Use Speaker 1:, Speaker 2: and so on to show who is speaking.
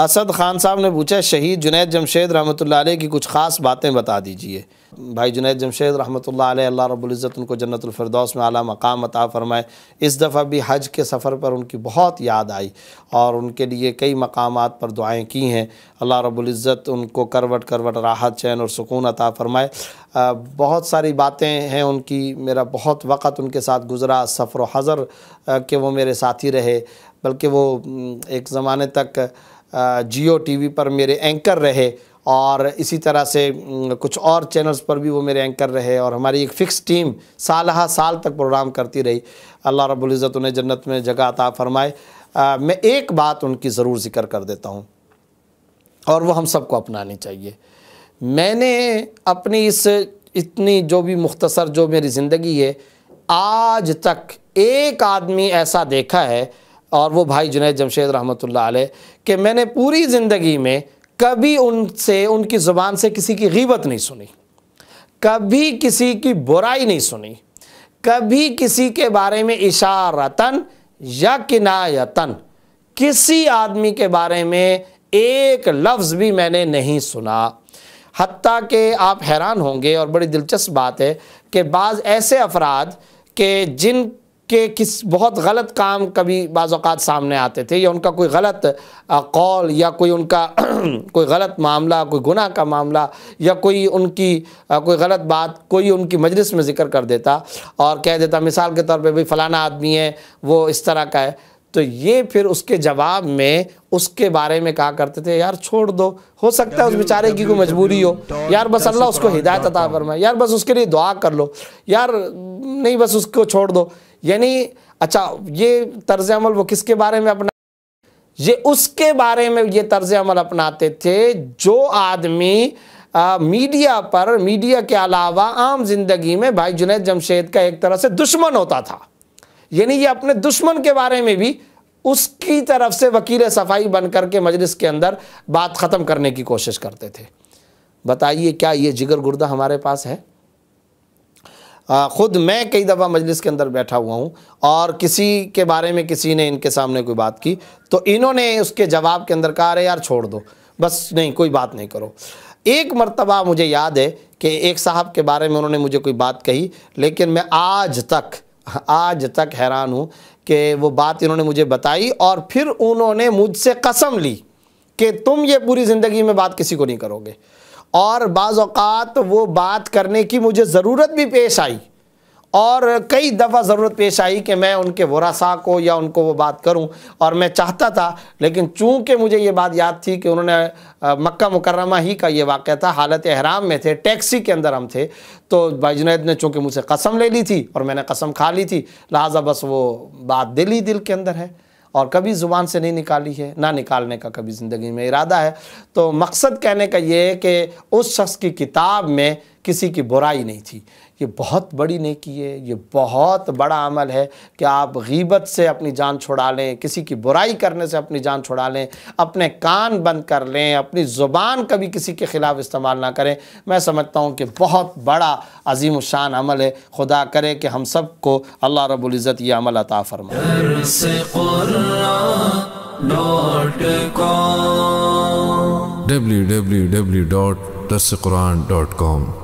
Speaker 1: اسد خان صاحب نے پوچھا شہید جنید جمشید رحمۃ اللہ علیہ کی کچھ خاص باتیں بتا دیجئے بھائی جنید جمشید رحمۃ اللہ علیہ اللہ رب العزت ان کو جنت الفردوس میں اعلیٰ مقام عطا فرمائے اس دفعہ بھی حج کے سفر پر ان کی بہت یاد آئی اور ان کے لیے کئی مقامات پر دعائیں کی ہیں اللہ رب العزت ان کو کروٹ کروٹ راحت چین اور سکون عطا فرمائے بہت ساری باتیں ہیں ان کی میرا بہت وقت ان کے ساتھ گزرا سفر و حضر کہ وہ میرے ساتھی رہے بلکہ وہ ایک زمانے تک جیو ٹی وی پر میرے اینکر رہے اور اسی طرح سے کچھ اور چینلز پر بھی وہ میرے اینکر رہے اور ہماری ایک فکس ٹیم سالہ سال تک پروگرام کرتی رہی اللہ رب العزت انہیں جنت میں جگہ عطا فرمائے میں ایک بات ان کی ضرور ذکر کر دیتا ہوں اور وہ ہم سب کو اپنانی چاہیے میں نے اپنی اس اتنی جو بھی مختصر جو میری زندگی ہے آج تک ایک آدمی ایسا دیکھا ہے اور وہ بھائی جنید جمشید رحمۃ اللہ علیہ کہ میں نے پوری زندگی میں کبھی ان سے ان کی زبان سے کسی کی غیبت نہیں سنی کبھی کسی کی برائی نہیں سنی کبھی کسی کے بارے میں اشارتاً یا کنایتن کسی آدمی کے بارے میں ایک لفظ بھی میں نے نہیں سنا حتیٰ کہ آپ حیران ہوں گے اور بڑی دلچسپ بات ہے کہ بعض ایسے افراد کہ جن کہ کس بہت غلط کام کبھی بعض اوقات سامنے آتے تھے یا ان کا کوئی غلط قول یا کوئی ان کا کوئی غلط معاملہ کوئی گناہ کا معاملہ یا کوئی ان کی کوئی غلط بات کوئی ان کی مجلس میں ذکر کر دیتا اور کہہ دیتا مثال کے طور پہ بھائی فلانا آدمی ہے وہ اس طرح کا ہے تو یہ پھر اس کے جواب میں اس کے بارے میں کہا کرتے تھے یار چھوڑ دو ہو سکتا ہے اس بیچارے کی کوئی مجبوری ہو یار بس اللہ اس کو ہدایت عطا فرمائے یار بس اس کے لیے دعا کر لو یار نہیں بس اس کو چھوڑ دو یعنی اچھا یہ طرز عمل وہ کس کے بارے میں اپنا یہ اس کے بارے میں یہ طرز عمل اپناتے تھے جو آدمی میڈیا پر میڈیا کے علاوہ عام زندگی میں بھائی جنید جمشید کا ایک طرح سے دشمن ہوتا تھا یعنی یہ اپنے دشمن کے بارے میں بھی اس کی طرف سے وکیل صفائی بن کر کے مجلس کے اندر بات ختم کرنے کی کوشش کرتے تھے بتائیے کیا یہ جگر گردہ ہمارے پاس ہے خود میں کئی دفعہ مجلس کے اندر بیٹھا ہوا ہوں اور کسی کے بارے میں کسی نے ان کے سامنے کوئی بات کی تو انہوں نے اس کے جواب کے اندر کہا ارے یار چھوڑ دو بس نہیں کوئی بات نہیں کرو ایک مرتبہ مجھے یاد ہے کہ ایک صاحب کے بارے میں انہوں نے مجھے کوئی بات کہی لیکن میں آج تک آج تک حیران ہوں کہ وہ بات انہوں نے مجھے بتائی اور پھر انہوں نے مجھ سے قسم لی کہ تم یہ پوری زندگی میں بات کسی کو نہیں کرو گے اور بعض اوقات وہ بات کرنے کی مجھے ضرورت بھی پیش آئی اور کئی دفعہ ضرورت پیش آئی کہ میں ان کے ورسا کو یا ان کو وہ بات کروں اور میں چاہتا تھا لیکن چونکہ مجھے یہ بات یاد تھی کہ انہوں نے مکہ مکرمہ ہی کا یہ واقعہ تھا حالت احرام میں تھے ٹیکسی کے اندر ہم تھے تو بھائی جنید نے چونکہ مجھ سے قسم لے لی تھی اور میں نے قسم کھا لی تھی لہٰذا بس وہ بات دل ہی دل کے اندر ہے اور کبھی زبان سے نہیں نکالی ہے نہ نکالنے کا کبھی زندگی میں ارادہ ہے تو مقصد کہنے کا یہ ہے کہ اس شخص کی کتاب میں کسی کی برائی نہیں تھی یہ بہت بڑی نیکی ہے یہ بہت بڑا عمل ہے کہ آپ غیبت سے اپنی جان چھوڑا لیں کسی کی برائی کرنے سے اپنی جان چھوڑا لیں اپنے کان بند کر لیں اپنی زبان کبھی کسی کے خلاف استعمال نہ کریں میں سمجھتا ہوں کہ بہت بڑا عظیم و شان عمل ہے خدا کرے کہ ہم سب کو اللہ رب العزت یہ عمل عطا فرمائے ڈبلیو قرآن ڈاٹ کام